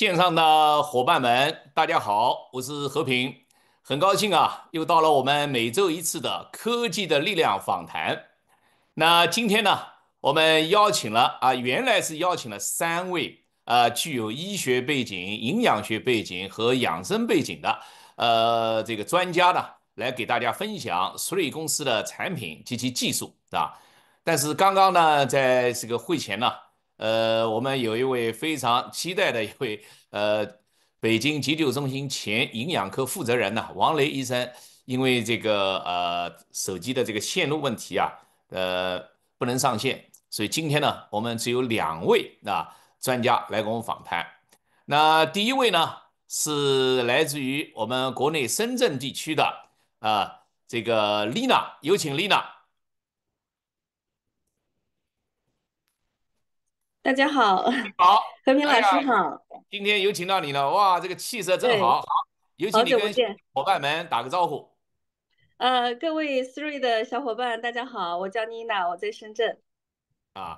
线上的伙伴们，大家好，我是和平，很高兴啊，又到了我们每周一次的科技的力量访谈。那今天呢，我们邀请了啊，原来是邀请了三位啊，具有医学背景、营养学背景和养生背景的呃这个专家呢，来给大家分享苏瑞公司的产品及其技术啊。但是刚刚呢，在这个会前呢。呃，我们有一位非常期待的一位，呃，北京急救中心前营养科负责人呢，王雷医生，因为这个呃手机的这个线路问题啊，呃，不能上线，所以今天呢，我们只有两位啊专家来给我们访谈。那第一位呢，是来自于我们国内深圳地区的啊，这个丽娜，有请丽娜。大家好，好，和平老师好，今天有请到你了，哇，这个气色真好，好，有请你跟伙伴们打个招呼。呃，各位 Three 的小伙伴，大家好，我叫妮娜，我在深圳。啊，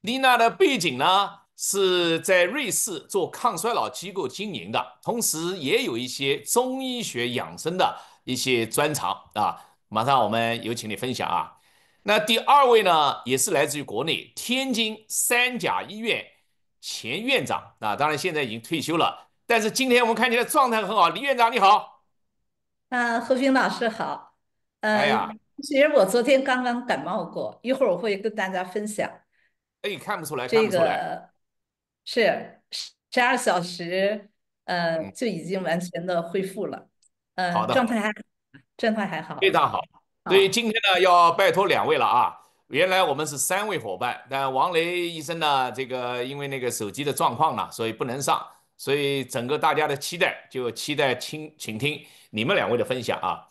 妮娜的背景呢是在瑞士做抗衰老机构经营的，同时也有一些中医学养生的一些专长啊。马上我们有请你分享啊。那第二位呢，也是来自于国内天津三甲医院前院长啊，当然现在已经退休了。但是今天我们看起来状态很好，李院长你好。啊，何平老师好。哎呀，其实我昨天刚刚感冒过，一会儿我会跟大家分享。哎，看不出来。这个是十二小时，呃，就已经完全的恢复了。嗯，好的。状态还状态还好。非常好。所以今天呢，要拜托两位了啊！原来我们是三位伙伴，但王雷医生呢，这个因为那个手机的状况呢，所以不能上，所以整个大家的期待就期待听，请听你们两位的分享啊。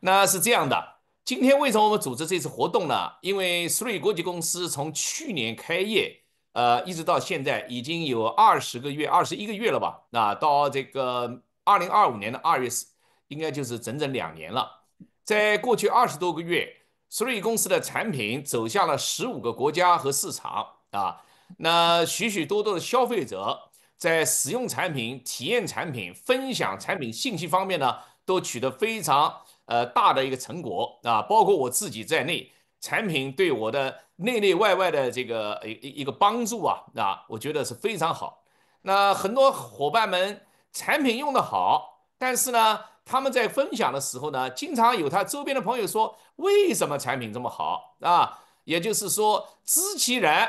那是这样的，今天为什么我们组织这次活动呢？因为 Three 国际公司从去年开业，呃，一直到现在已经有二十个月、二十一个月了吧？那到这个二零二五年的二月是，应该就是整整两年了。在过去二十多个月，苏瑞公司的产品走向了十五个国家和市场啊。那许许多多的消费者在使用产品、体验产品、分享产品信息方面呢，都取得非常呃大的一个成果啊。包括我自己在内，产品对我的内内外外的这个一一个帮助啊啊，我觉得是非常好。那很多伙伴们，产品用的好。但是呢，他们在分享的时候呢，经常有他周边的朋友说，为什么产品这么好啊？也就是说，知其然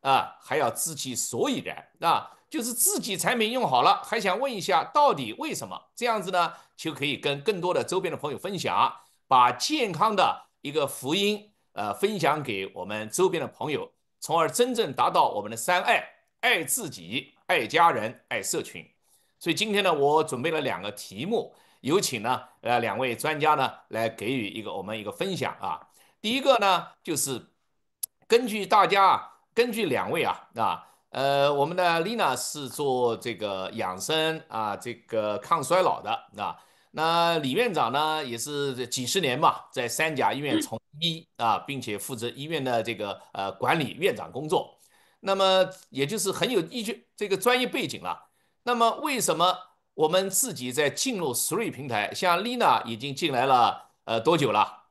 啊，还要知其所以然啊，就是自己产品用好了，还想问一下到底为什么？这样子呢，就可以跟更多的周边的朋友分享，把健康的一个福音，呃，分享给我们周边的朋友，从而真正达到我们的三爱：爱自己、爱家人、爱社群。所以今天呢，我准备了两个题目，有请呢，呃，两位专家呢来给予一个我们一个分享啊。第一个呢，就是根据大家，根据两位啊啊，呃，我们的丽娜是做这个养生啊，这个抗衰老的啊。那李院长呢，也是几十年嘛，在三甲医院从医啊，并且负责医院的这个呃管理院长工作，那么也就是很有依据这个专业背景了。那么为什么我们自己在进入 Three 平台？像 Lina 已经进来了，呃，多久了？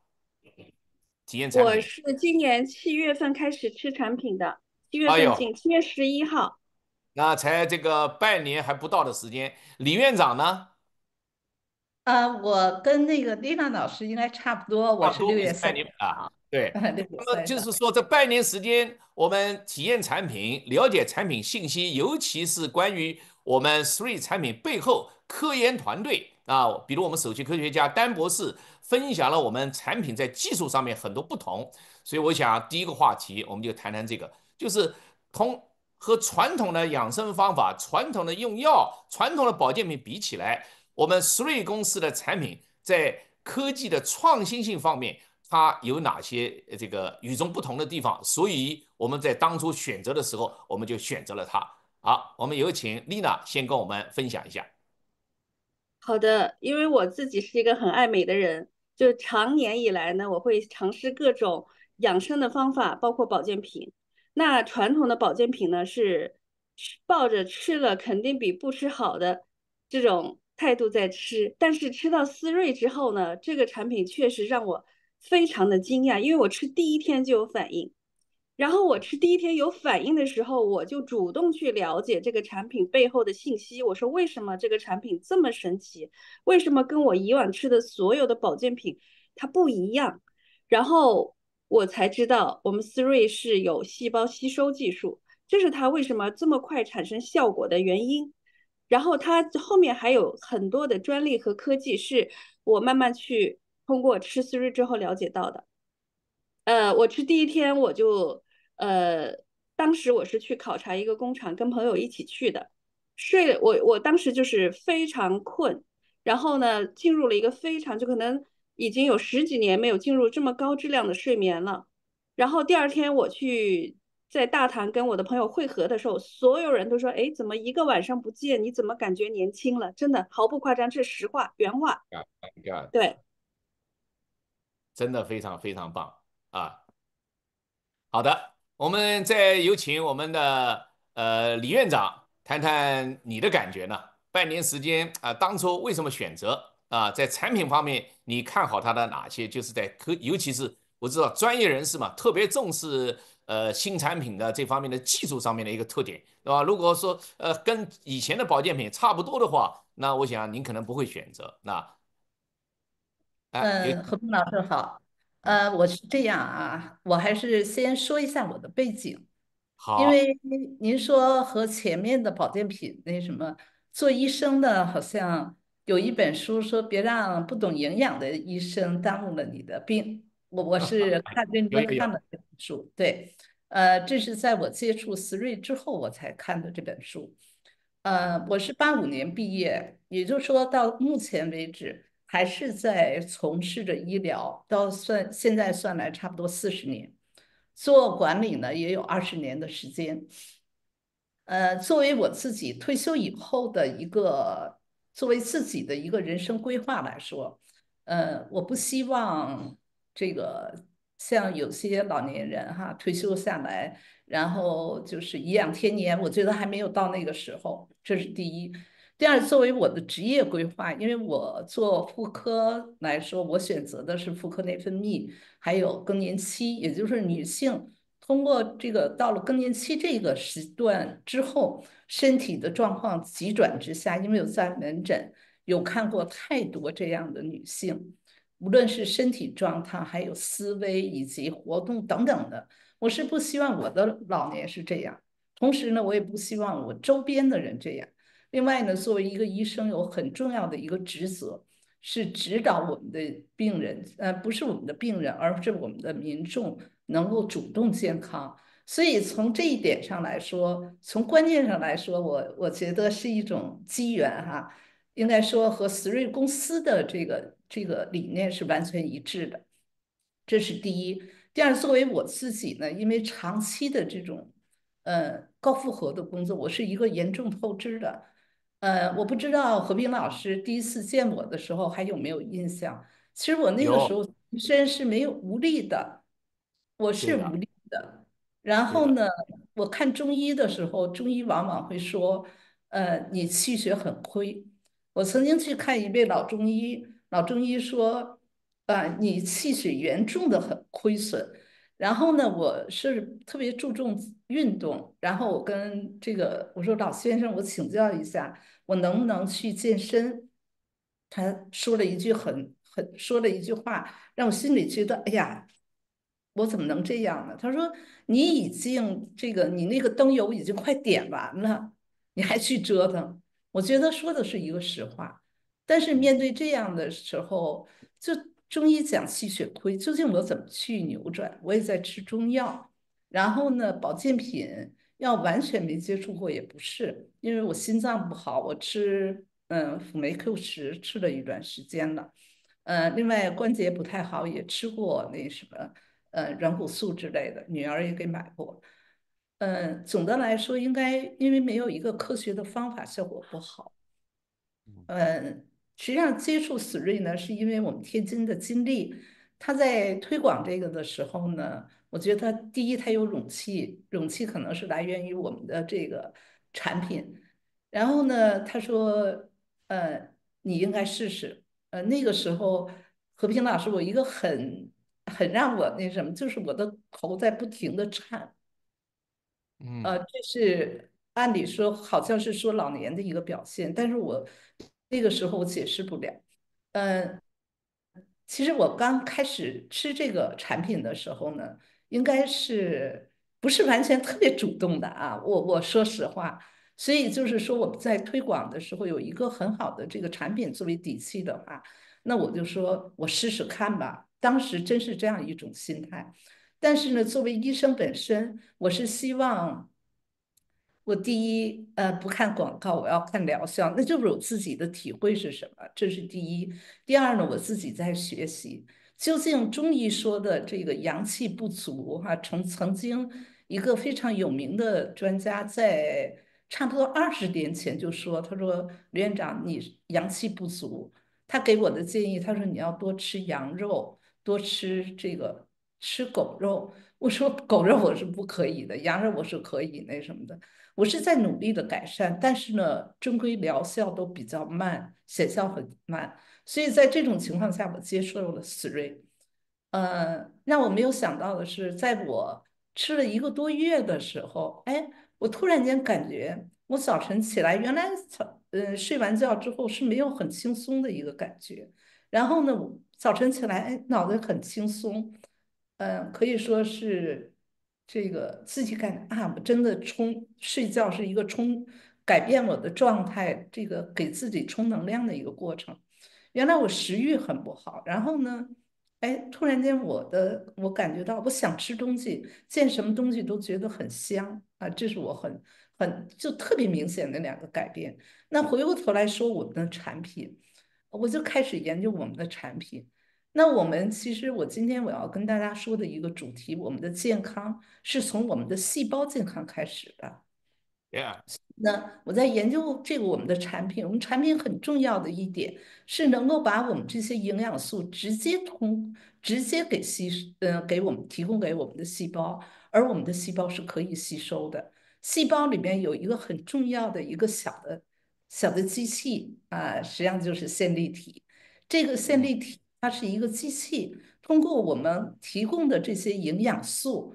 体验产品？我是今年七月份开始吃产品的，七月份进，七月十一号。那才这个半年还不到的时间。李院长呢？呃，我跟那个丽娜老师应该差不多，我是六月三啊，对，那么就是说这半年时间，我们体验产品、了解产品信息，尤其是关于我们 Three 产品背后科研团队啊，比如我们首席科学家丹博士分享了我们产品在技术上面很多不同，所以我想第一个话题我们就谈谈这个，就是通和传统的养生方法、传统的用药、传统的保健品比起来。我们 Three 公司的产品在科技的创新性方面，它有哪些这个与众不同的地方？所以我们在当初选择的时候，我们就选择了它。好，我们有请丽娜先跟我们分享一下。好的，因为我自己是一个很爱美的人，就常年以来呢，我会尝试各种养生的方法，包括保健品。那传统的保健品呢，是抱着吃了肯定比不吃好的这种。态度在吃，但是吃到思瑞之后呢，这个产品确实让我非常的惊讶，因为我吃第一天就有反应，然后我吃第一天有反应的时候，我就主动去了解这个产品背后的信息，我说为什么这个产品这么神奇，为什么跟我以往吃的所有的保健品它不一样，然后我才知道我们思瑞是有细胞吸收技术，这是它为什么这么快产生效果的原因。然后它后面还有很多的专利和科技，是我慢慢去通过吃 Siri 之后了解到的。呃，我吃第一天我就，呃，当时我是去考察一个工厂，跟朋友一起去的，睡我我当时就是非常困，然后呢进入了一个非常就可能已经有十几年没有进入这么高质量的睡眠了，然后第二天我去。在大堂跟我的朋友会合的时候，所有人都说：“哎，怎么一个晚上不见，你怎么感觉年轻了？真的毫不夸张，是实话原话。” God！对，真的非常非常棒啊！好的，我们再有请我们的呃李院长谈谈你的感觉呢。半年时间啊，当初为什么选择啊？在产品方面，你看好它的哪些？就是在科，尤其是我知道专业人士嘛，特别重视。呃，新产品的这方面的技术上面的一个特点，对吧？如果说呃跟以前的保健品差不多的话，那我想您可能不会选择。那，嗯，何鹏老师好，呃，我是这样啊，我还是先说一下我的背景，好，因为您说和前面的保健品那什么，做医生的好像有一本书说别让不懂营养的医生耽误了你的病，我我是 看认真看了。书对，呃，这是在我接触思睿之后，我才看的这本书。呃，我是八五年毕业，也就是说到目前为止还是在从事着医疗，到算现在算来差不多四十年，做管理呢也有二十年的时间。呃，作为我自己退休以后的一个，作为自己的一个人生规划来说，呃，我不希望这个。像有些老年人哈退休下来，然后就是颐养天年，我觉得还没有到那个时候，这是第一。第二，作为我的职业规划，因为我做妇科来说，我选择的是妇科内分泌，还有更年期，也就是女性通过这个到了更年期这个时段之后，身体的状况急转直下，因为有在门诊有看过太多这样的女性。无论是身体状态，还有思维以及活动等等的，我是不希望我的老年是这样。同时呢，我也不希望我周边的人这样。另外呢，作为一个医生，有很重要的一个职责，是指导我们的病人，呃，不是我们的病人，而是我们的民众能够主动健康。所以从这一点上来说，从观念上来说，我我觉得是一种机缘哈，应该说和思瑞公司的这个。这个理念是完全一致的，这是第一。第二，作为我自己呢，因为长期的这种，呃，高负荷的工作，我是一个严重透支的。呃，我不知道何冰老师第一次见我的时候还有没有印象？其实我那个时候虽身是没有无力的，我是无力的。然后呢，我看中医的时候，中医往往会说，呃，你气血很亏。我曾经去看一位老中医。老中医说：“啊，你气血严重的很亏损。然后呢，我是特别注重运动。然后我跟这个我说，老先生，我请教一下，我能不能去健身？”他说了一句很很说了一句话，让我心里觉得：“哎呀，我怎么能这样呢？”他说：“你已经这个，你那个灯油已经快点完了，你还去折腾？”我觉得说的是一个实话。但是面对这样的时候，就中医讲气血亏，究竟我怎么去扭转？我也在吃中药，然后呢，保健品要完全没接触过也不是，因为我心脏不好，我吃嗯辅酶 Q 十吃了一段时间了，嗯，另外关节不太好也吃过那什么呃软骨素之类的，女儿也给买过，嗯，总的来说应该因为没有一个科学的方法，效果不好，嗯。实际上接触斯瑞呢，是因为我们天津的经历。他在推广这个的时候呢，我觉得他第一他有勇气，勇气可能是来源于我们的这个产品。然后呢，他说：“呃，你应该试试。”呃，那个时候和平老师，我一个很很让我那什么，就是我的头在不停的颤。嗯。呃，这是按理说好像是说老年的一个表现，但是我。那个时候我解释不了，嗯，其实我刚开始吃这个产品的时候呢，应该是不是完全特别主动的啊？我我说实话，所以就是说我们在推广的时候有一个很好的这个产品作为底气的话，那我就说我试试看吧。当时真是这样一种心态，但是呢，作为医生本身，我是希望。我第一，呃，不看广告，我要看疗效，那就是我自己的体会是什么，这是第一。第二呢，我自己在学习，究竟中医说的这个阳气不足，哈，从曾经一个非常有名的专家在差不多二十年前就说，他说刘院长你阳气不足，他给我的建议，他说你要多吃羊肉，多吃这个吃狗肉。我说狗肉我是不可以的，羊肉我是可以那什么的。我是在努力的改善，但是呢，终归疗效都比较慢，显效很慢。所以在这种情况下，我接受了思 r i 呃，让我没有想到的是，在我吃了一个多月的时候，哎，我突然间感觉我早晨起来，原来早嗯睡完觉之后是没有很轻松的一个感觉，然后呢，早晨起来，哎，脑袋很轻松。嗯，可以说是这个自己感觉啊，我真的充睡觉是一个充改变我的状态，这个给自己充能量的一个过程。原来我食欲很不好，然后呢，哎，突然间我的我感觉到我想吃东西，见什么东西都觉得很香啊，这是我很很就特别明显的两个改变。那回过头来说我们的产品，我就开始研究我们的产品。那我们其实，我今天我要跟大家说的一个主题，我们的健康是从我们的细胞健康开始的。Yeah。那我在研究这个我们的产品，我们产品很重要的一点是能够把我们这些营养素直接通，直接给吸，嗯，给我们提供给我们的细胞，而我们的细胞是可以吸收的。细胞里面有一个很重要的一个小的、小的机器啊，实际上就是线粒体。这个线粒体。它是一个机器，通过我们提供的这些营养素，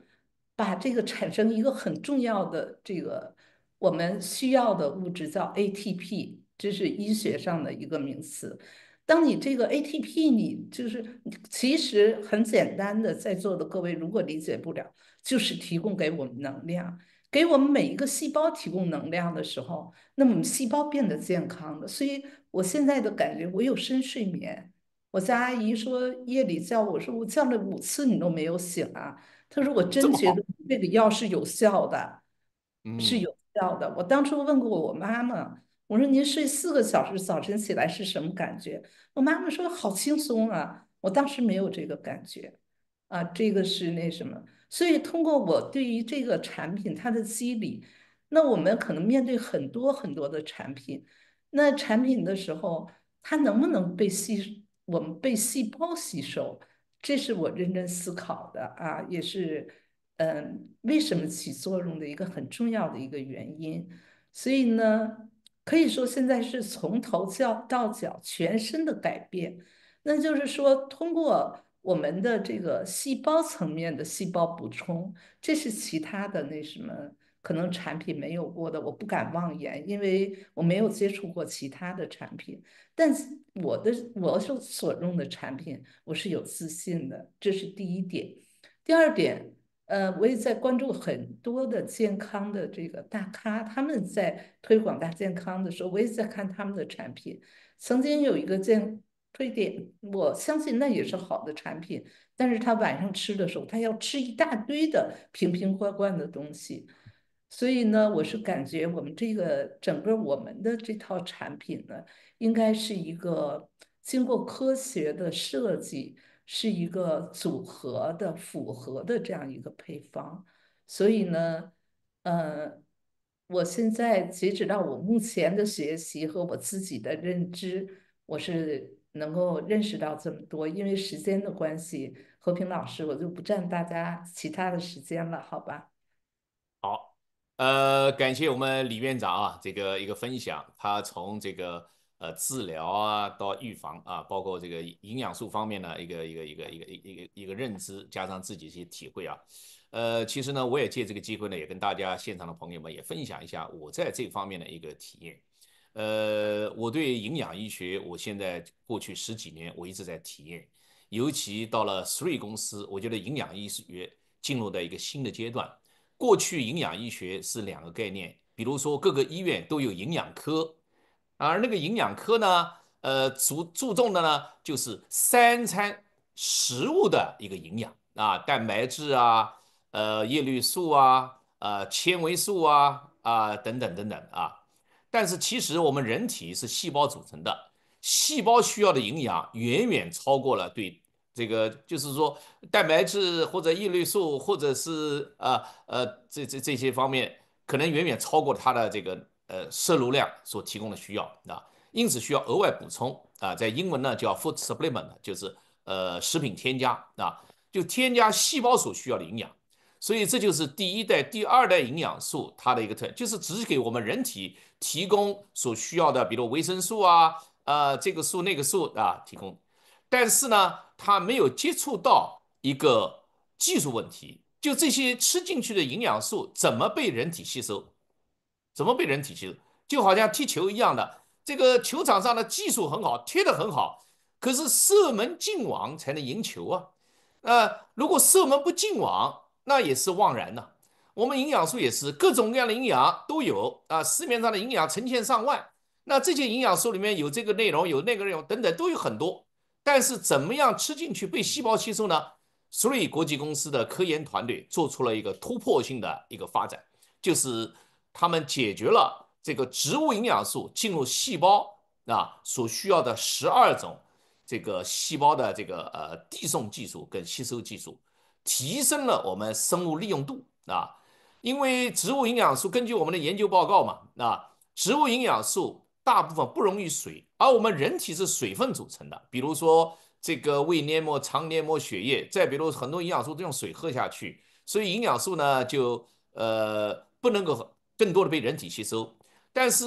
把这个产生一个很重要的这个我们需要的物质叫 ATP，这是医学上的一个名词。当你这个 ATP，你就是其实很简单的，在座的各位如果理解不了，就是提供给我们能量，给我们每一个细胞提供能量的时候，那么我们细胞变得健康了。所以我现在的感觉，我有深睡眠。我家阿姨说夜里叫我说我叫了五次你都没有醒啊，她说我真觉得这个药是有效的，是有效的。我当初问过我妈妈，我说您睡四个小时早晨起来是什么感觉？我妈妈说好轻松啊。我当时没有这个感觉，啊，这个是那什么。所以通过我对于这个产品它的机理，那我们可能面对很多很多的产品，那产品的时候它能不能被吸？我们被细胞吸收，这是我认真思考的啊，也是嗯为什么起作用的一个很重要的一个原因。所以呢，可以说现在是从头到脚、全身的改变，那就是说通过我们的这个细胞层面的细胞补充，这是其他的那什么。可能产品没有过的，我不敢妄言，因为我没有接触过其他的产品。但我的我所所用的产品，我是有自信的，这是第一点。第二点，呃，我也在关注很多的健康的这个大咖，他们在推广大健康的时候，我也在看他们的产品。曾经有一个健推点，我相信那也是好的产品，但是他晚上吃的时候，他要吃一大堆的瓶瓶罐罐的东西。所以呢，我是感觉我们这个整个我们的这套产品呢，应该是一个经过科学的设计，是一个组合的、复合的这样一个配方。所以呢，呃，我现在截止到我目前的学习和我自己的认知，我是能够认识到这么多。因为时间的关系，和平老师，我就不占大家其他的时间了，好吧？呃，感谢我们李院长啊，这个一个分享，他从这个呃治疗啊到预防啊，包括这个营养素方面呢，一个一个一个一个一一个一个认知，加上自己一些体会啊。呃，其实呢，我也借这个机会呢，也跟大家现场的朋友们也分享一下我在这方面的一个体验。呃，我对营养医学，我现在过去十几年，我一直在体验，尤其到了 Three 公司，我觉得营养医学进入到一个新的阶段。过去营养医学是两个概念，比如说各个医院都有营养科，而那个营养科呢，呃，注注重的呢就是三餐食物的一个营养啊，蛋白质啊，呃，叶绿素啊，呃，纤维素啊，啊，等等等等啊。但是其实我们人体是细胞组成的，细胞需要的营养远远超过了对。这个就是说，蛋白质或者叶绿素或者是啊呃这这这些方面，可能远远超过它的这个呃摄入量所提供的需要啊，因此需要额外补充啊，在英文呢叫 food supplement，就是呃食品添加啊，就添加细胞所需要的营养，所以这就是第一代、第二代营养素它的一个特，就是只给我们人体提供所需要的，比如维生素啊，呃这个素那个素啊，提供。但是呢，他没有接触到一个技术问题，就这些吃进去的营养素怎么被人体吸收，怎么被人体吸收，就好像踢球一样的，这个球场上的技术很好，踢得很好，可是射门进网才能赢球啊。那如果射门不进网，那也是枉然呢。我们营养素也是各种各样的营养都有啊，市面上的营养成千上万，那这些营养素里面有这个内容，有那个内容，等等都有很多。但是怎么样吃进去被细胞吸收呢所以国际公司的科研团队做出了一个突破性的一个发展，就是他们解决了这个植物营养素进入细胞啊所需要的十二种这个细胞的这个呃递送技术跟吸收技术，提升了我们生物利用度啊。因为植物营养素根据我们的研究报告嘛啊，植物营养素。大部分不溶于水，而我们人体是水分组成的。比如说，这个胃黏膜、肠黏膜、血液，再比如很多营养素都用水喝下去，所以营养素呢就呃不能够更多的被人体吸收。但是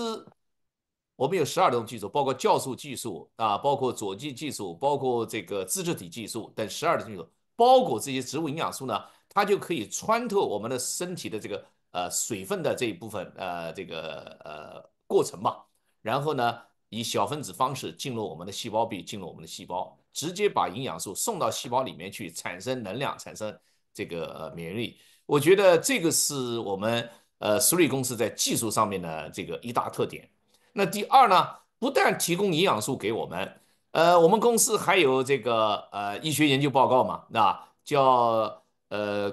我们有十二种技术，包括酵素技术啊，包括佐剂技术，包括这个自制体技术等十二种技术包裹这些植物营养素呢，它就可以穿透我们的身体的这个呃水分的这一部分呃这个呃过程嘛。然后呢，以小分子方式进入我们的细胞壁，进入我们的细胞，直接把营养素送到细胞里面去，产生能量，产生这个免疫力。我觉得这个是我们呃 s r i 公司在技术上面的这个一大特点。那第二呢，不但提供营养素给我们，呃，我们公司还有这个呃医学研究报告嘛，那叫呃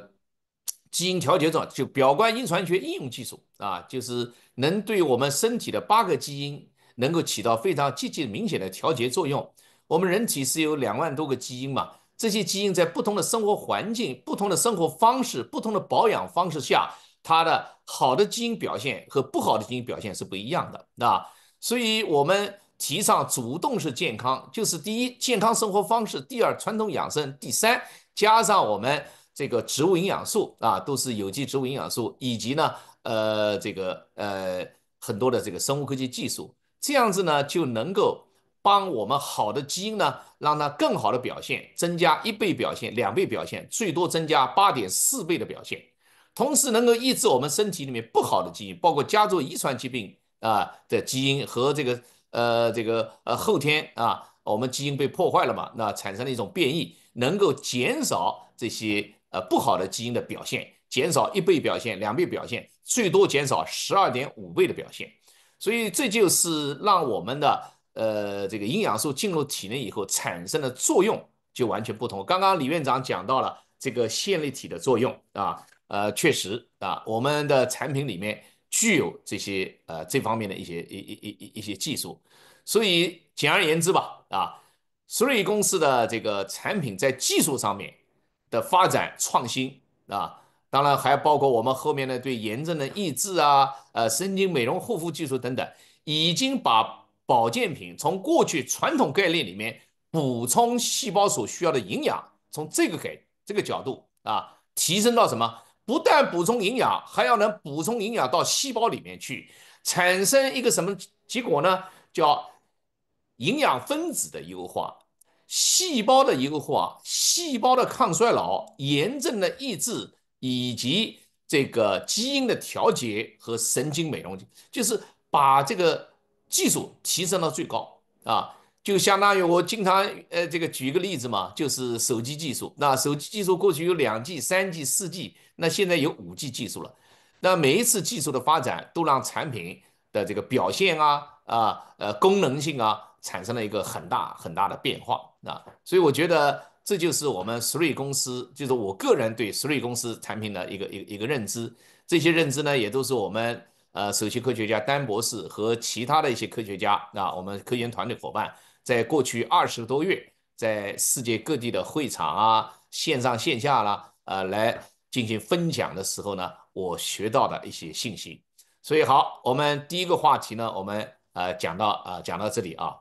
基因调节者，就表观遗传学应用技术。啊，就是能对我们身体的八个基因能够起到非常积极明显的调节作用。我们人体是有两万多个基因嘛？这些基因在不同的生活环境、不同的生活方式、不同的保养方式下，它的好的基因表现和不好的基因表现是不一样的，那，所以我们提倡主动式健康，就是第一，健康生活方式；第二，传统养生；第三，加上我们这个植物营养素啊，都是有机植物营养素，以及呢。呃，这个呃，很多的这个生物科技技术，这样子呢就能够帮我们好的基因呢，让它更好的表现，增加一倍表现，两倍表现，最多增加八点四倍的表现，同时能够抑制我们身体里面不好的基因，包括家族遗传疾病啊的基因和这个呃这个呃后天啊，我们基因被破坏了嘛，那产生了一种变异，能够减少这些呃不好的基因的表现。减少一倍表现，两倍表现，最多减少十二点五倍的表现，所以这就是让我们的呃这个营养素进入体内以后产生的作用就完全不同。刚刚李院长讲到了这个线粒体的作用啊，呃，确实啊，我们的产品里面具有这些呃这方面的一些一一一一一些技术。所以简而言之吧，啊，e 瑞公司的这个产品在技术上面的发展创新啊。当然，还包括我们后面的对炎症的抑制啊，呃，神经美容护肤技术等等，已经把保健品从过去传统概念里面补充细胞所需要的营养，从这个给这个角度啊，提升到什么？不但补充营养，还要能补充营养到细胞里面去，产生一个什么结果呢？叫营养分子的优化，细胞的优化，细胞的抗衰老，炎症的抑制。以及这个基因的调节和神经美容，就是把这个技术提升到最高啊，就相当于我经常呃这个举一个例子嘛，就是手机技术。那手机技术过去有两 G、三 G、四 G，那现在有五 G 技术了。那每一次技术的发展，都让产品的这个表现啊啊呃功能性啊，产生了一个很大很大的变化啊。所以我觉得。这就是我们 Three 公司，就是我个人对 Three 公司产品的一个一一个认知。这些认知呢，也都是我们呃首席科学家丹博士和其他的一些科学家啊，我们科研团队伙伴，在过去二十多月，在世界各地的会场啊、线上线下啦、啊，来进行分享的时候呢，我学到的一些信息。所以好，我们第一个话题呢，我们呃讲到啊讲到这里啊。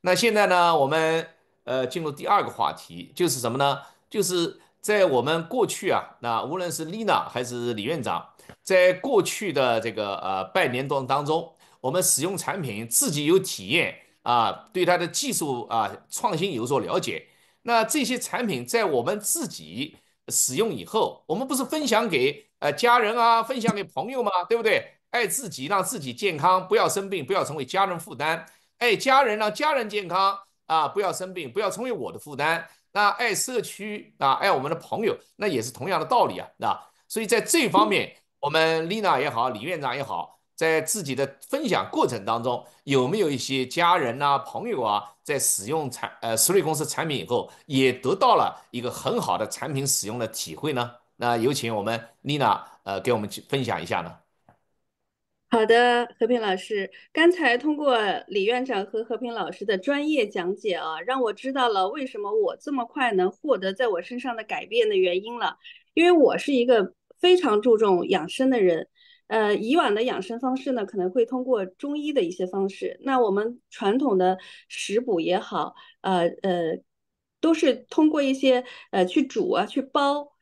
那现在呢，我们。呃，进入第二个话题就是什么呢？就是在我们过去啊，那无论是丽娜还是李院长，在过去的这个呃半年多当中，我们使用产品自己有体验啊，对它的技术啊创新有所了解。那这些产品在我们自己使用以后，我们不是分享给呃家人啊，分享给朋友吗？对不对？爱自己，让自己健康，不要生病，不要成为家人负担；爱家人，让家人健康。啊，不要生病，不要成为我的负担。那爱社区啊，爱我们的朋友，那也是同样的道理啊，那所以在这方面，我们丽娜也好，李院长也好，在自己的分享过程当中，有没有一些家人呐、朋友啊，在使用产呃实瑞公司产品以后，也得到了一个很好的产品使用的体会呢？那有请我们丽娜呃给我们去分享一下呢。好的，和平老师，刚才通过李院长和和平老师的专业讲解啊，让我知道了为什么我这么快能获得在我身上的改变的原因了。因为我是一个非常注重养生的人，呃，以往的养生方式呢，可能会通过中医的一些方式，那我们传统的食补也好，呃呃，都是通过一些呃去煮啊，去煲。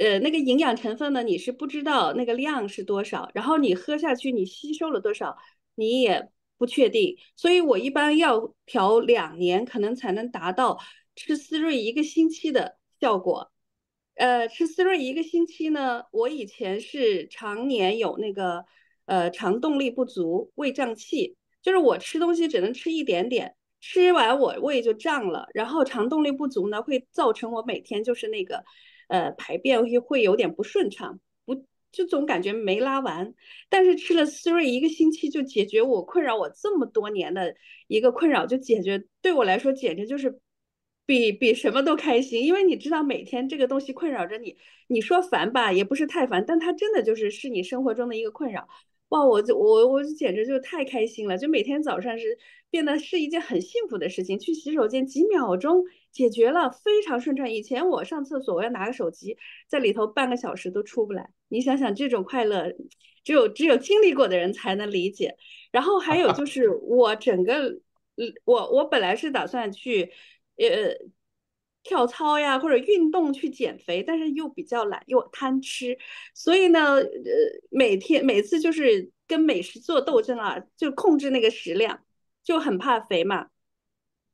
呃，那个营养成分呢，你是不知道那个量是多少，然后你喝下去，你吸收了多少，你也不确定。所以我一般要调两年，可能才能达到吃思瑞一个星期的效果。呃，吃思瑞一个星期呢，我以前是常年有那个呃肠动力不足、胃胀气，就是我吃东西只能吃一点点，吃完我胃就胀了，然后肠动力不足呢，会造成我每天就是那个。呃，排便会会有点不顺畅，不就总感觉没拉完。但是吃了思 e 一个星期，就解决我困扰我这么多年的一个困扰，就解决对我来说简直就是比比什么都开心。因为你知道，每天这个东西困扰着你，你说烦吧，也不是太烦，但它真的就是是你生活中的一个困扰。哇！我就我我简直就太开心了，就每天早上是变得是一件很幸福的事情。去洗手间几秒钟解决了，非常顺畅。以前我上厕所我要拿个手机，在里头半个小时都出不来。你想想这种快乐，只有只有经历过的人才能理解。然后还有就是 我整个，我我本来是打算去，呃。跳操呀，或者运动去减肥，但是又比较懒又贪吃，所以呢，呃，每天每次就是跟美食做斗争啊，就控制那个食量，就很怕肥嘛。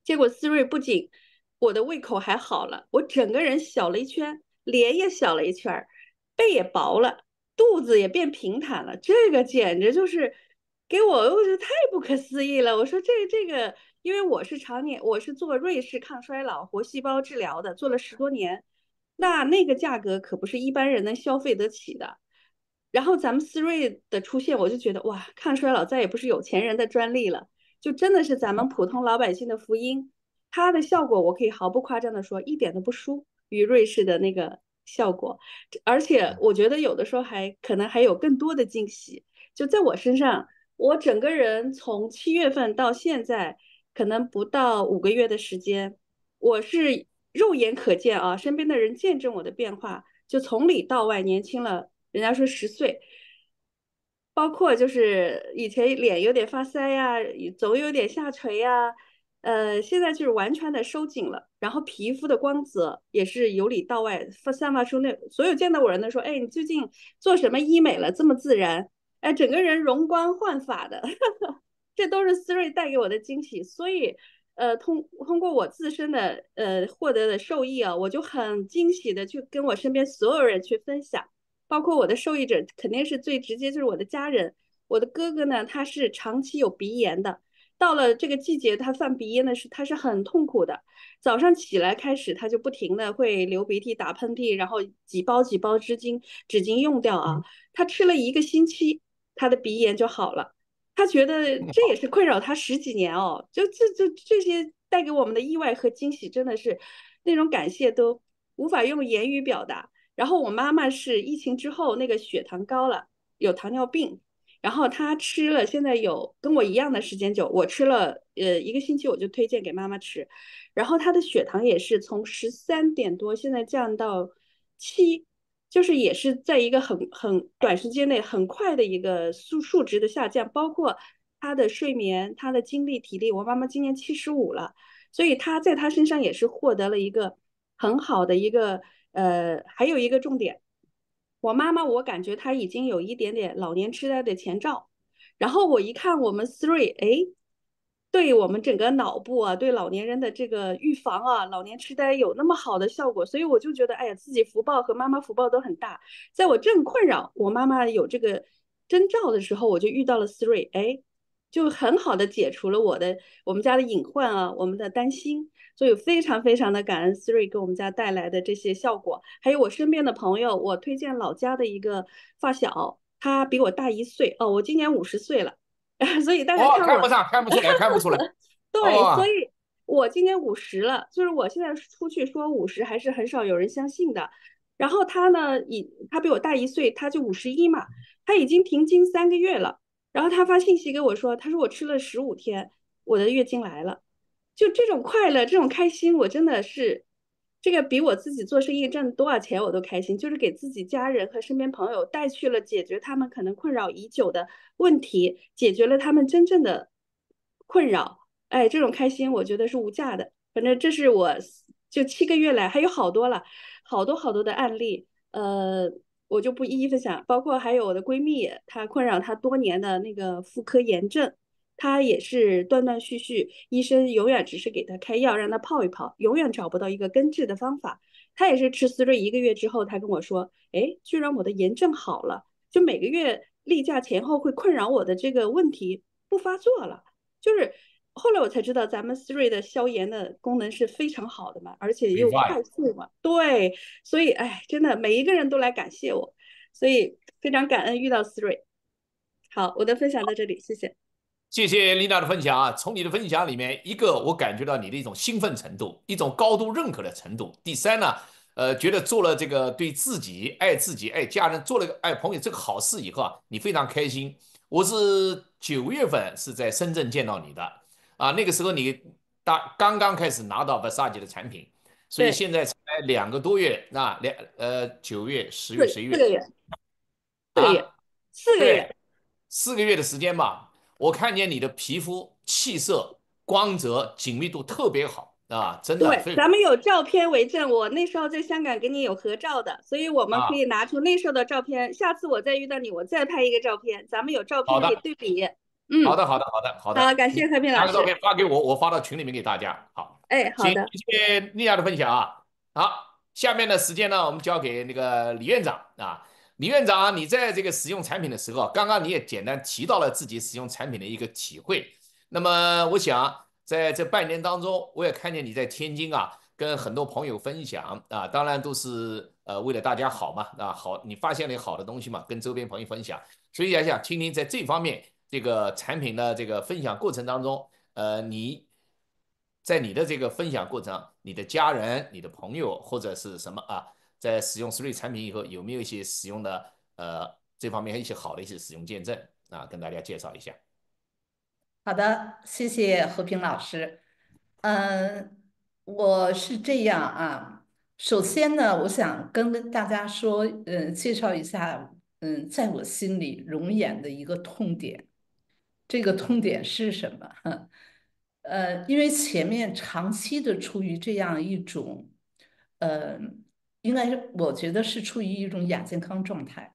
结果思睿不仅我的胃口还好了，我整个人小了一圈，脸也小了一圈，背也薄了，肚子也变平坦了。这个简直就是给我，我觉得太不可思议了。我说这这个。因为我是常年我是做瑞士抗衰老活细胞治疗的，做了十多年，那那个价格可不是一般人能消费得起的。然后咱们思瑞的出现，我就觉得哇，抗衰老再也不是有钱人的专利了，就真的是咱们普通老百姓的福音。它的效果，我可以毫不夸张的说，一点都不输于瑞士的那个效果，而且我觉得有的时候还可能还有更多的惊喜。就在我身上，我整个人从七月份到现在。可能不到五个月的时间，我是肉眼可见啊，身边的人见证我的变化，就从里到外年轻了。人家说十岁，包括就是以前脸有点发腮呀，总有点下垂呀，呃，现在就是完全的收紧了，然后皮肤的光泽也是由里到外发散发出那所有见到我人都说，哎，你最近做什么医美了？这么自然，哎，整个人容光焕发的。这都是思睿带给我的惊喜，所以，呃，通通过我自身的呃获得的受益啊，我就很惊喜的去跟我身边所有人去分享，包括我的受益者，肯定是最直接就是我的家人。我的哥哥呢，他是长期有鼻炎的，到了这个季节他犯鼻炎呢是他是很痛苦的，早上起来开始他就不停的会流鼻涕、打喷嚏，然后几包几包纸巾纸巾用掉啊，他吃了一个星期，他的鼻炎就好了。他觉得这也是困扰他十几年哦，就这这这些带给我们的意外和惊喜，真的是那种感谢都无法用言语表达。然后我妈妈是疫情之后那个血糖高了，有糖尿病，然后她吃了，现在有跟我一样的时间久，我吃了呃一个星期我就推荐给妈妈吃，然后她的血糖也是从十三点多现在降到七。就是也是在一个很很短时间内很快的一个数数值的下降，包括她的睡眠、她的精力、体力。我妈妈今年七十五了，所以她在她身上也是获得了一个很好的一个呃，还有一个重点。我妈妈我感觉她已经有一点点老年痴呆的前兆，然后我一看我们 Three 哎。对我们整个脑部啊，对老年人的这个预防啊，老年痴呆有那么好的效果，所以我就觉得，哎呀，自己福报和妈妈福报都很大。在我正困扰我妈妈有这个征兆的时候，我就遇到了思睿，哎，就很好的解除了我的我们家的隐患啊，我们的担心。所以非常非常的感恩思睿给我们家带来的这些效果。还有我身边的朋友，我推荐老家的一个发小，他比我大一岁，哦，我今年五十岁了。所以大家看不上看不出来，看不出来。对，所以我今年五十了，就是我现在出去说五十，还是很少有人相信的。然后他呢，已他比我大一岁，他就五十一嘛，他已经停经三个月了。然后他发信息给我说，他说我吃了十五天，我的月经来了。就这种快乐，这种开心，我真的是。这个比我自己做生意挣多少钱我都开心，就是给自己家人和身边朋友带去了解决他们可能困扰已久的问题，解决了他们真正的困扰。哎，这种开心我觉得是无价的。反正这是我就七个月来还有好多了，好多好多的案例，呃，我就不一一分享。包括还有我的闺蜜，她困扰她多年的那个妇科炎症。他也是断断续续，医生永远只是给他开药，让他泡一泡，永远找不到一个根治的方法。他也是吃思瑞一个月之后，他跟我说：“哎，居然我的炎症好了，就每个月例假前后会困扰我的这个问题不发作了。”就是后来我才知道，咱们思瑞的消炎的功能是非常好的嘛，而且又快速嘛。对，所以哎，真的每一个人都来感谢我，所以非常感恩遇到思瑞。好，我的分享到这里，谢谢。谢谢丽娜的分享啊！从你的分享里面，一个我感觉到你的一种兴奋程度，一种高度认可的程度。第三呢，呃，觉得做了这个对自己、爱自己、爱家人，做了个爱朋友这个好事以后啊，你非常开心。我是九月份是在深圳见到你的啊，那个时候你大刚刚开始拿到 Versace 的产品，所以现在才两个多月，那两呃九月、十月、十一月，四个月，月四个月，四个月的时间吧。我看见你的皮肤、气色、光泽、紧密度特别好啊，真的。对，咱们有照片为证，我那时候在香港给你有合照的，所以我们可以拿出那时候的照片。下次我再遇到你，我再拍一个照片，咱们有照片可以对比。嗯，好的，好的，好的，好的。好，感谢和平老师。把照片发给我，我发到群里面给大家。好，哎，好的。谢谢丽亚的分享啊！好，下面的时间呢，我们交给那个李院长啊。李院长，你在这个使用产品的时候，刚刚你也简单提到了自己使用产品的一个体会。那么，我想在这半年当中，我也看见你在天津啊，跟很多朋友分享啊，当然都是呃为了大家好嘛，啊好，你发现了好的东西嘛，跟周边朋友分享。所以也想听听在这方面这个产品的这个分享过程当中，呃，你在你的这个分享过程，你的家人、你的朋友或者是什么啊？在使用 Three 产品以后，有没有一些使用的呃这方面一些好的一些使用见证啊？跟大家介绍一下。好的，谢谢和平老师。嗯，我是这样啊。首先呢，我想跟大家说，嗯，介绍一下，嗯，在我心里容颜的一个痛点。这个痛点是什么？呃，因为前面长期的处于这样一种，嗯。应该是我觉得是处于一种亚健康状态，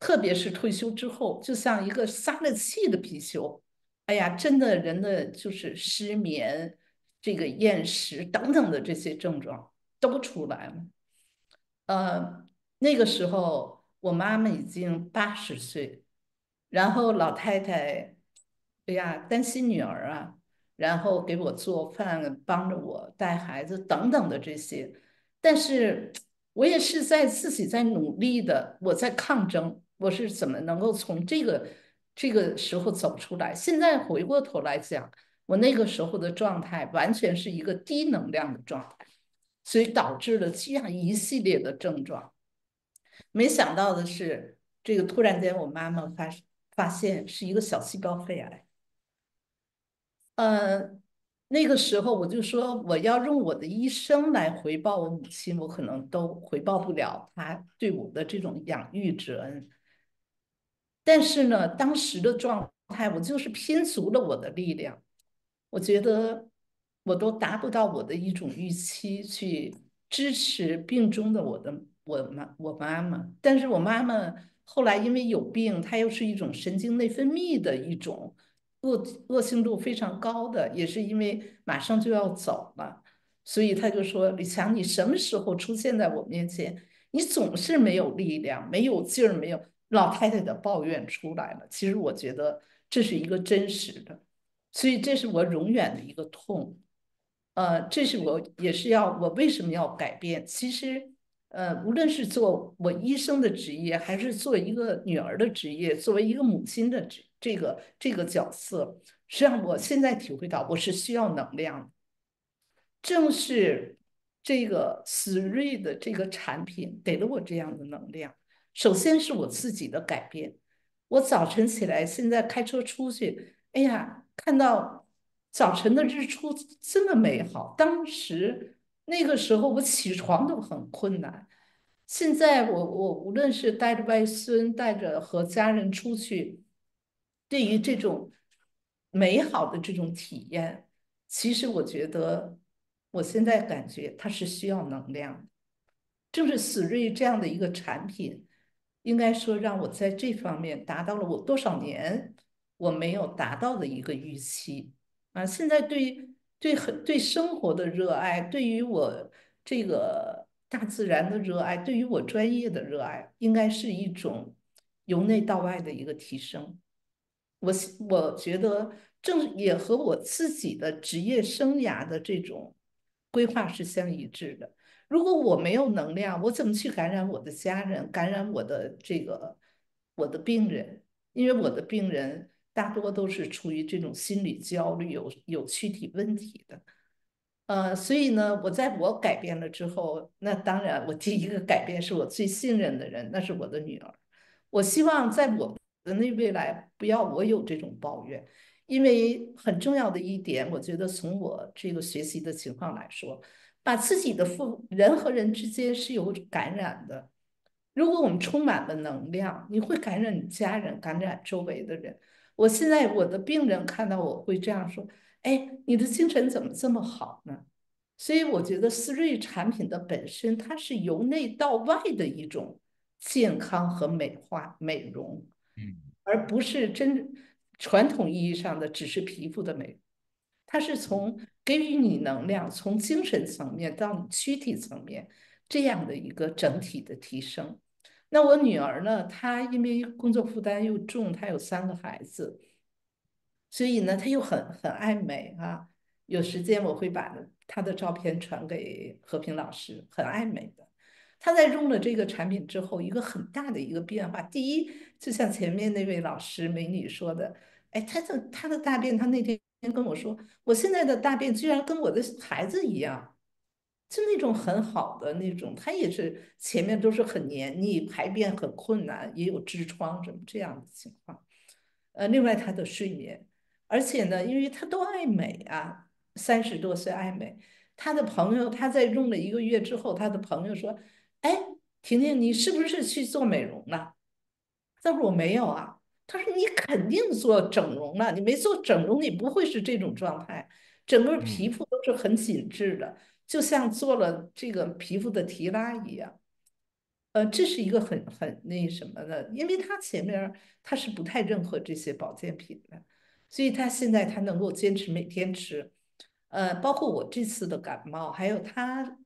特别是退休之后，就像一个撒了气的皮球。哎呀，真的人的就是失眠、这个厌食等等的这些症状都出来了。呃，那个时候我妈妈已经八十岁，然后老太太，哎呀，担心女儿啊，然后给我做饭，帮着我带孩子等等的这些。但是我也是在自己在努力的，我在抗争，我是怎么能够从这个这个时候走出来？现在回过头来讲，我那个时候的状态完全是一个低能量的状态，所以导致了这样一系列的症状。没想到的是，这个突然间我妈妈发发现是一个小细胞肺癌，嗯。那个时候我就说，我要用我的一生来回报我母亲，我可能都回报不了她对我的这种养育之恩。但是呢，当时的状态，我就是拼足了我的力量。我觉得我都达不到我的一种预期，去支持病中的我的我妈我妈妈。但是我妈妈后来因为有病，她又是一种神经内分泌的一种。恶恶性度非常高的，也是因为马上就要走了，所以他就说：“李强，你什么时候出现在我面前？你总是没有力量，没有劲儿，没有。”老太太的抱怨出来了。其实我觉得这是一个真实的，所以这是我永远的一个痛。呃，这是我也是要我为什么要改变？其实，呃，无论是做我医生的职业，还是做一个女儿的职业，作为一个母亲的职。这个这个角色，实际上我现在体会到，我是需要能量。正是这个思睿的这个产品给了我这样的能量。首先是我自己的改变，我早晨起来，现在开车出去，哎呀，看到早晨的日出这么美好。当时那个时候我起床都很困难，现在我我无论是带着外孙，带着和家人出去。对于这种美好的这种体验，其实我觉得，我现在感觉它是需要能量。正是斯瑞这样的一个产品，应该说让我在这方面达到了我多少年我没有达到的一个预期啊！现在对对很对生活的热爱，对于我这个大自然的热爱，对于我专业的热爱，应该是一种由内到外的一个提升。我我觉得正也和我自己的职业生涯的这种规划是相一致的。如果我没有能量，我怎么去感染我的家人，感染我的这个我的病人？因为我的病人大多都是处于这种心理焦虑、有有躯体问题的。呃，所以呢，我在我改变了之后，那当然我第一个改变是我最信任的人，那是我的女儿。我希望在我。人类未来不要我有这种抱怨，因为很重要的一点，我觉得从我这个学习的情况来说，把自己的负人和人之间是有感染的。如果我们充满了能量，你会感染你家人，感染周围的人。我现在我的病人看到我会这样说：“哎，你的精神怎么这么好呢？”所以我觉得思瑞产品的本身，它是由内到外的一种健康和美化、美容。嗯，而不是真传统意义上的只是皮肤的美，它是从给予你能量，从精神层面到躯体层面这样的一个整体的提升。那我女儿呢？她因为工作负担又重，她有三个孩子，所以呢，她又很很爱美啊。有时间我会把她的照片传给和平老师，很爱美的。他在用了这个产品之后，一个很大的一个变化。第一，就像前面那位老师美女说的，哎，他的他的大便，他那天跟我说，我现在的大便居然跟我的孩子一样，就那种很好的那种。他也是前面都是很黏腻，排便很困难，也有痔疮什么这样的情况。呃，另外他的睡眠，而且呢，因为他都爱美啊，三十多岁爱美，他的朋友他在用了一个月之后，他的朋友说。哎，婷婷，你是不是去做美容了？他说我没有啊。他说你肯定做整容了，你没做整容，你不会是这种状态，整个皮肤都是很紧致的，就像做了这个皮肤的提拉一样。呃，这是一个很很那什么的，因为他前面他是不太认可这些保健品的，所以他现在他能够坚持每天吃，呃，包括我这次的感冒，还有他。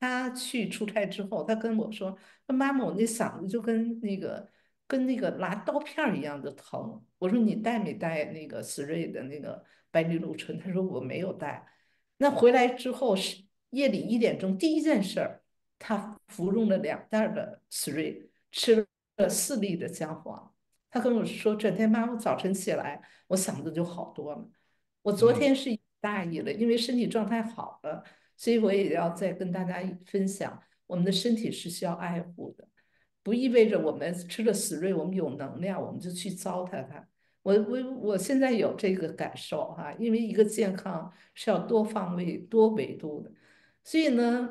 他去出差之后，他跟我说：“说妈妈，我那嗓子就跟那个跟那个拿刀片一样的疼。”我说：“你带没带那个斯瑞的那个白藜芦醇？” 他说：“我没有带。”那回来之后是夜里一点钟，第一件事儿，他服用了两袋的斯瑞，吃了四粒的姜黄。他跟我说：“这天妈妈早晨起来，我嗓子就好多了。我昨天是大意了，因为身体状态好了。”所以我也要再跟大家分享，我们的身体是需要爱护的，不意味着我们吃了死瑞，我们有能量，我们就去糟蹋它。我我我现在有这个感受哈，因为一个健康是要多方位、多维度的。所以呢，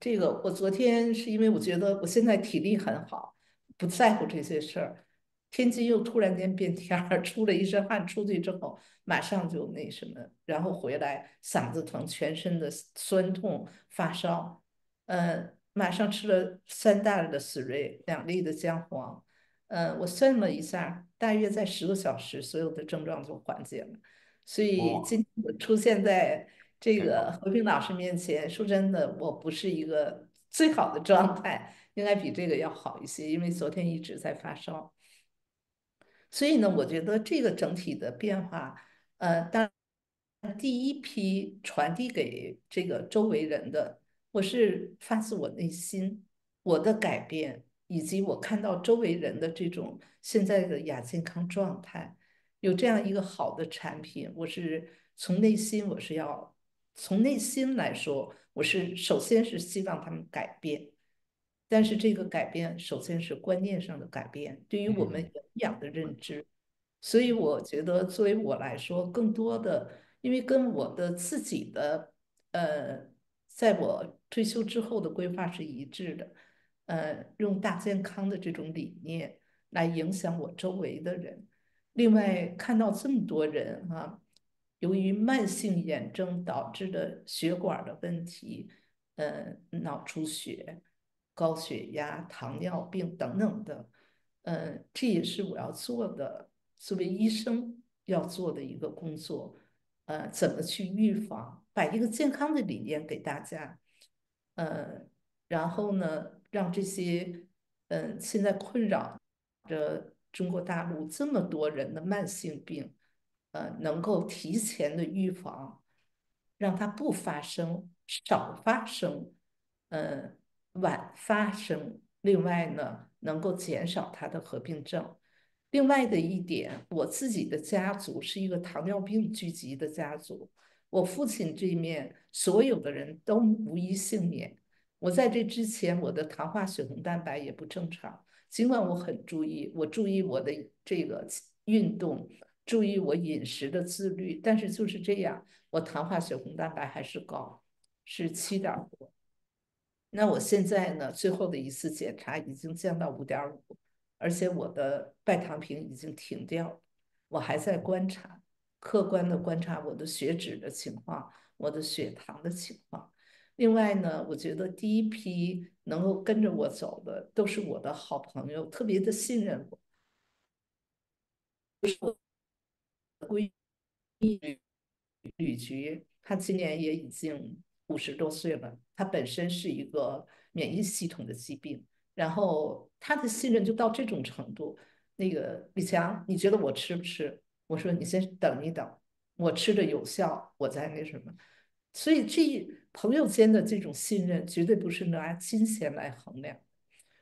这个我昨天是因为我觉得我现在体力很好，不在乎这些事儿。天气又突然间变天，出了一身汗，出去之后马上就那什么，然后回来嗓子疼，全身的酸痛、发烧，呃，马上吃了三大粒的斯瑞，两粒的姜黄，呃，我算了一下，大约在十个小时，所有的症状就缓解了。所以今天我出现在这个和平老师面前，说真的，我不是一个最好的状态，应该比这个要好一些，因为昨天一直在发烧。所以呢，我觉得这个整体的变化，呃，当第一批传递给这个周围人的，我是发自我内心，我的改变，以及我看到周围人的这种现在的亚健康状态，有这样一个好的产品，我是从内心，我是要从内心来说，我是首先是希望他们改变。但是这个改变首先是观念上的改变，对于我们营养的认知。所以我觉得，作为我来说，更多的因为跟我的自己的，呃，在我退休之后的规划是一致的。呃，用大健康的这种理念来影响我周围的人。另外，看到这么多人啊，由于慢性炎症导致的血管的问题，呃，脑出血。高血压、糖尿病等等的，嗯，这也是我要做的，作为医生要做的一个工作，呃，怎么去预防，把一个健康的理念给大家，呃，然后呢，让这些，嗯，现在困扰着中国大陆这么多人的慢性病，呃，能够提前的预防，让它不发生，少发生，嗯。晚发生，另外呢，能够减少它的合并症。另外的一点，我自己的家族是一个糖尿病聚集的家族，我父亲这面所有的人都无一幸免。我在这之前，我的糖化血红蛋白也不正常，尽管我很注意，我注意我的这个运动，注意我饮食的自律，但是就是这样，我糖化血红蛋白还是高，是七点多。那我现在呢？最后的一次检查已经降到五点五，而且我的拜糖平已经停掉，我还在观察，客观的观察我的血脂的情况，我的血糖的情况。另外呢，我觉得第一批能够跟着我走的都是我的好朋友，特别的信任我。吕菊，他今年也已经。五十多岁了，他本身是一个免疫系统的疾病，然后他的信任就到这种程度。那个李强，你觉得我吃不吃？我说你先等一等，我吃着有效，我再那什么。所以，这朋友间的这种信任，绝对不是拿金钱来衡量。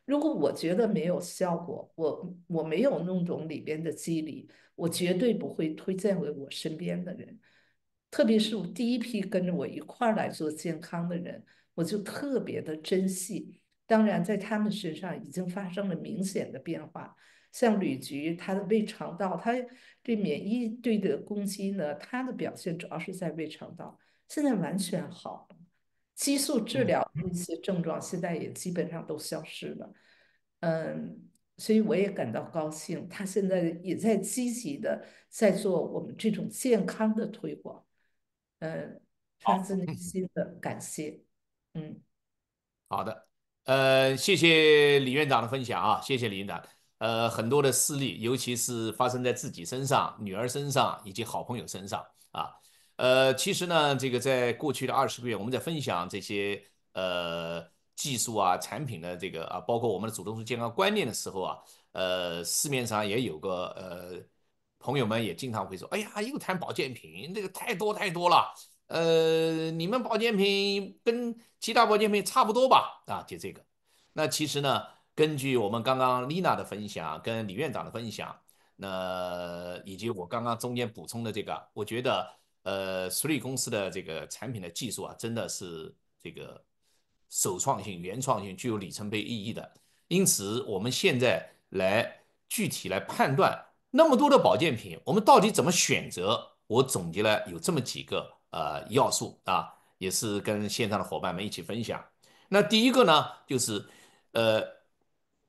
如果我觉得没有效果，我我没有弄懂里边的机理，我绝对不会推荐给我身边的人。特别是第一批跟着我一块儿来做健康的人，我就特别的珍惜。当然，在他们身上已经发生了明显的变化。像吕菊，她的胃肠道，她对免疫对的攻击呢，她的表现主要是在胃肠道，现在完全好。激素治疗的一些症状现在也基本上都消失了。嗯，所以我也感到高兴。他现在也在积极的在做我们这种健康的推广。嗯，发自内心的感谢。嗯，好的。呃，谢谢李院长的分享啊，谢谢李院长。呃，很多的事例，尤其是发生在自己身上、女儿身上以及好朋友身上啊。呃，其实呢，这个在过去的二十个月，我们在分享这些呃技术啊、产品的这个啊，包括我们的主动式健康观念的时候啊，呃，市面上也有个呃。朋友们也经常会说：“哎呀，又谈保健品，那个太多太多了。”呃，你们保健品跟其他保健品差不多吧？啊，就这个。那其实呢，根据我们刚刚丽娜的分享，跟李院长的分享，那以及我刚刚中间补充的这个，我觉得，呃，e 立公司的这个产品的技术啊，真的是这个首创性、原创性，具有里程碑意义的。因此，我们现在来具体来判断。那么多的保健品，我们到底怎么选择？我总结了有这么几个呃要素啊，也是跟线上的伙伴们一起分享。那第一个呢，就是呃，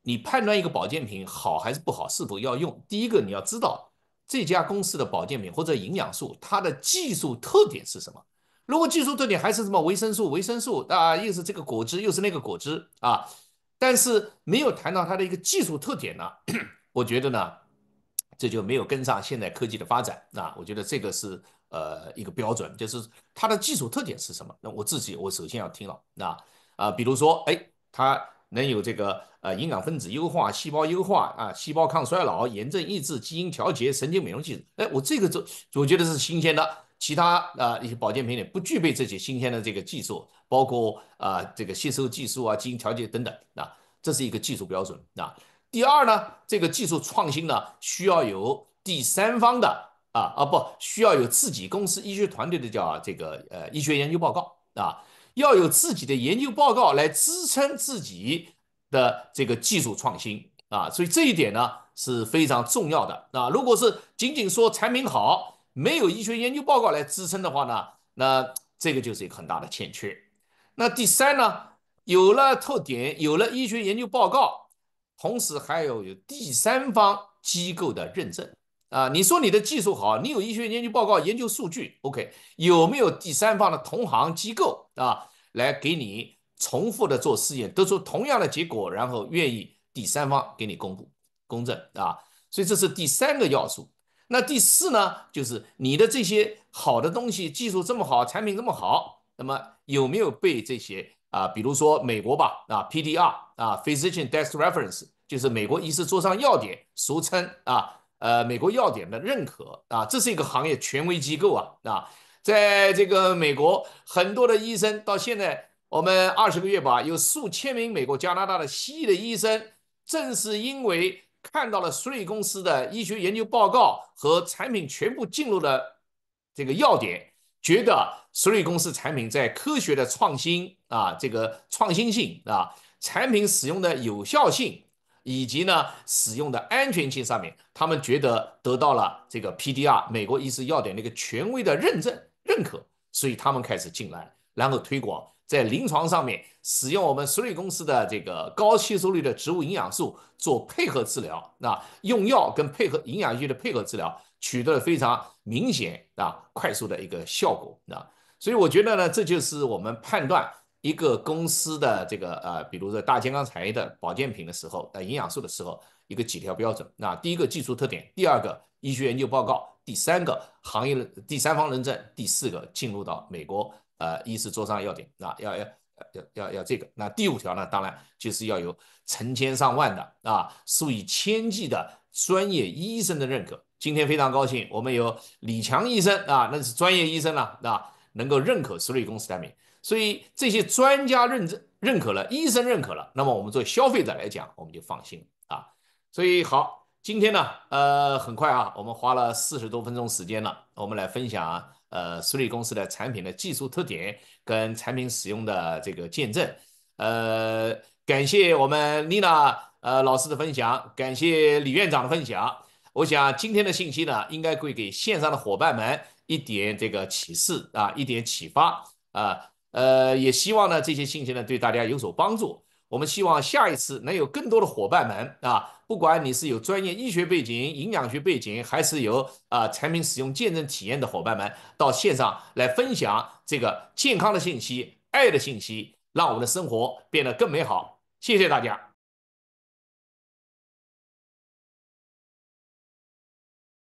你判断一个保健品好还是不好，是否要用？第一个你要知道这家公司的保健品或者营养素它的技术特点是什么。如果技术特点还是什么维生素、维生素啊，又是这个果汁，又是那个果汁啊，但是没有谈到它的一个技术特点呢，我觉得呢。这就没有跟上现代科技的发展，那我觉得这个是呃一个标准，就是它的技术特点是什么？那我自己我首先要听了，那啊，比如说哎，它能有这个呃营养分子优化、细胞优化啊、细胞抗衰老、炎症抑制、基因调节、神经美容技术，哎，我这个就我觉得是新鲜的，其他啊一些保健品里不具备这些新鲜的这个技术，包括啊这个吸收技术啊、基因调节等等，那这是一个技术标准，那。第二呢，这个技术创新呢，需要有第三方的啊啊不，需要有自己公司医学团队的叫这个呃医学研究报告啊，要有自己的研究报告来支撑自己的这个技术创新啊，所以这一点呢是非常重要的啊。如果是仅仅说产品好，没有医学研究报告来支撑的话呢，那这个就是一个很大的欠缺。那第三呢，有了特点，有了医学研究报告。同时还要有第三方机构的认证啊！你说你的技术好，你有医学研究报告、研究数据，OK？有没有第三方的同行机构啊，来给你重复的做试验，得出同样的结果，然后愿意第三方给你公布、公正啊？所以这是第三个要素。那第四呢，就是你的这些好的东西，技术这么好，产品这么好，那么有没有被这些啊？比如说美国吧，啊，PDR。啊，Physician Desk Reference 就是美国医师桌上要点，俗称啊，呃，美国要点的认可啊，这是一个行业权威机构啊啊，在这个美国很多的医生到现在，我们二十个月吧，有数千名美国、加拿大的西医的医生，正是因为看到了舒瑞公司的医学研究报告和产品全部进入了这个要点，觉得 Three 公司产品在科学的创新啊，这个创新性啊。产品使用的有效性以及呢使用的安全性上面，他们觉得得到了这个 PDR 美国医师要点那个权威的认证认可，所以他们开始进来，然后推广在临床上面使用我们 s 瑞公司的这个高吸收率的植物营养素做配合治疗，那用药跟配合营养剂的配合治疗取得了非常明显啊快速的一个效果啊，所以我觉得呢，这就是我们判断。一个公司的这个呃，比如说大健康产业的保健品的时候，呃，营养素的时候，一个几条标准。那第一个技术特点，第二个医学研究报告，第三个行业的第三方认证，第四个进入到美国呃，医师桌上要点。那要要要要要这个。那第五条呢，当然就是要有成千上万的啊，数以千计的专业医生的认可。今天非常高兴，我们有李强医生啊，那是专业医生了啊，能够认可实瑞公司产品。所以这些专家认证认可了，医生认可了，那么我们作为消费者来讲，我们就放心了啊。所以好，今天呢，呃，很快啊，我们花了四十多分钟时间了，我们来分享呃苏立公司的产品的技术特点跟产品使用的这个见证。呃，感谢我们丽娜呃老师的分享，感谢李院长的分享。我想今天的信息呢，应该会给线上的伙伴们一点这个启示啊，一点启发啊。呃，也希望呢这些信息呢对大家有所帮助。我们希望下一次能有更多的伙伴们啊，不管你是有专业医学背景、营养学背景，还是有啊产品使用见证体验的伙伴们，到线上来分享这个健康的信息、爱的信息，让我们的生活变得更美好。谢谢大家。